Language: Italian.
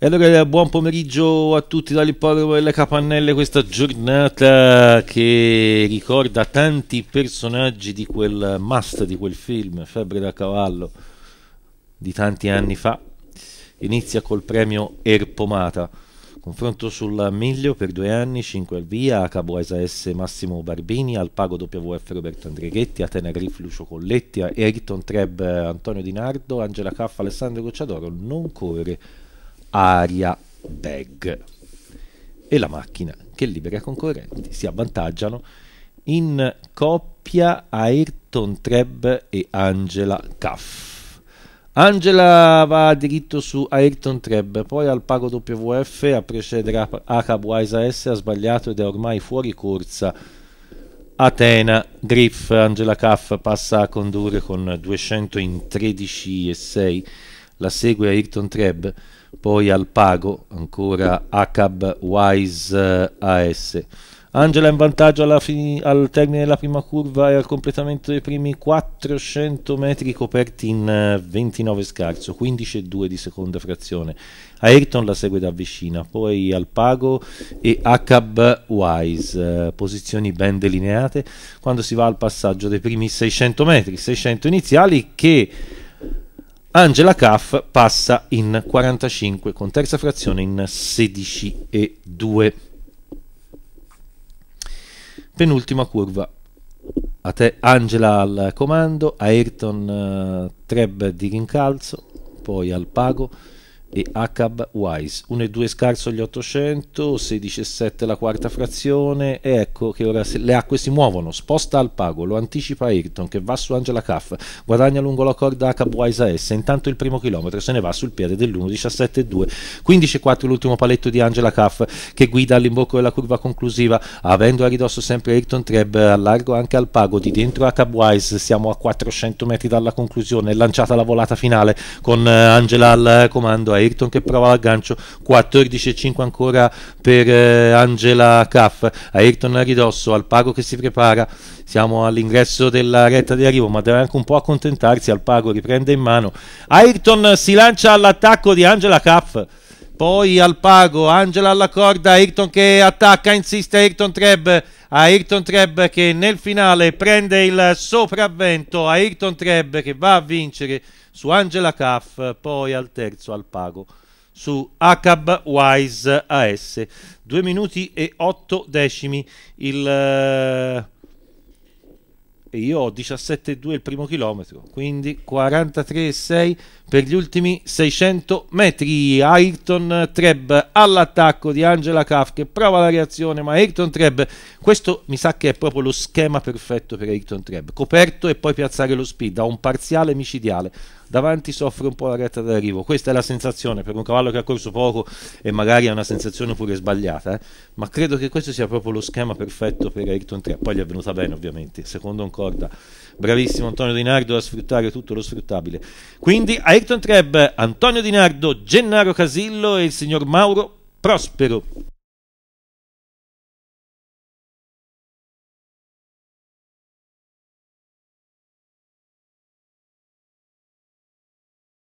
E allora buon pomeriggio a tutti dall'ippodromo delle Capannelle, questa giornata che ricorda tanti personaggi di quel must, di quel film, Febbre da cavallo, di tanti anni fa. Inizia col premio Erpomata, confronto sul miglio per due anni, 5 al via, a Cabo S Massimo Barbini, al Pago WF Roberto Andreghetti, a Tenerife Lucio Colletti, a Ayrton Treb Antonio Di Nardo, Angela Caffa, Alessandro Gocciadoro, non corre aria bag e la macchina che libera concorrenti si avvantaggiano in coppia Ayrton Treb e Angela Caff. Angela va diritto su Ayrton Treb, poi al Pago WF a precedere Akab Wise S ha sbagliato ed è ormai fuori corsa. Atena, Griff, Angela Caff passa a condurre con 213 e 6 la segue Ayrton Treb, poi al Pago, ancora Acab Wise eh, AS. Angela in vantaggio al termine della prima curva e al completamento dei primi 400 metri coperti in 29 eh, scarso, 15,2 di seconda frazione. Ayrton la segue da vicina, poi Alpago e Acab Wise, eh, posizioni ben delineate quando si va al passaggio dei primi 600 metri, 600 iniziali che Angela Caff passa in 45 con terza frazione in 16 e 2. Penultima curva. A te Angela al comando, Ayrton uh, Treb di rincalzo, poi al pago e Acab Wise 1 e 2 scarso gli 800 16,7 la quarta frazione e ecco che ora le acque si muovono sposta al pago, lo anticipa Ayrton che va su Angela Caff, guadagna lungo la corda Acab Wise AS, intanto il primo chilometro se ne va sul piede dell'1,17,2 15,4 l'ultimo paletto di Angela Caff che guida all'imbocco della curva conclusiva avendo a ridosso sempre Ayrton Treb a largo anche al pago di dentro Acab Wise siamo a 400 metri dalla conclusione lanciata la volata finale con eh, Angela al comando Ayrton che prova l'aggancio 14,5 ancora per eh, Angela Caff Ayrton a ridosso Alpago che si prepara siamo all'ingresso della retta di arrivo ma deve anche un po' accontentarsi Alpago riprende in mano Ayrton si lancia all'attacco di Angela Caff poi al pago, Angela alla corda, Ayrton che attacca, insiste Ayrton Treb, Ayrton Treb che nel finale prende il sopravvento, Ayrton Treb che va a vincere su Angela Caff, poi al terzo al pago su Acab Wise AS, Due minuti e otto decimi il... Eh, e io ho 17,2 il primo chilometro, quindi 43,6 per gli ultimi 600 metri. Ayrton Treb all'attacco di Angela Kaff che prova la reazione, ma Ayrton Treb, questo mi sa che è proprio lo schema perfetto per Ayrton Treb, coperto e poi piazzare lo speed, da un parziale micidiale davanti soffre un po' la retta d'arrivo. Questa è la sensazione per un cavallo che ha corso poco e magari ha una sensazione pure sbagliata, eh? ma credo che questo sia proprio lo schema perfetto per Ayrton 3. Poi gli è venuta bene ovviamente, secondo un corda. Bravissimo Antonio Di Nardo a sfruttare tutto lo sfruttabile. Quindi Ayrton Treb, Antonio Di Nardo, Gennaro Casillo e il signor Mauro Prospero.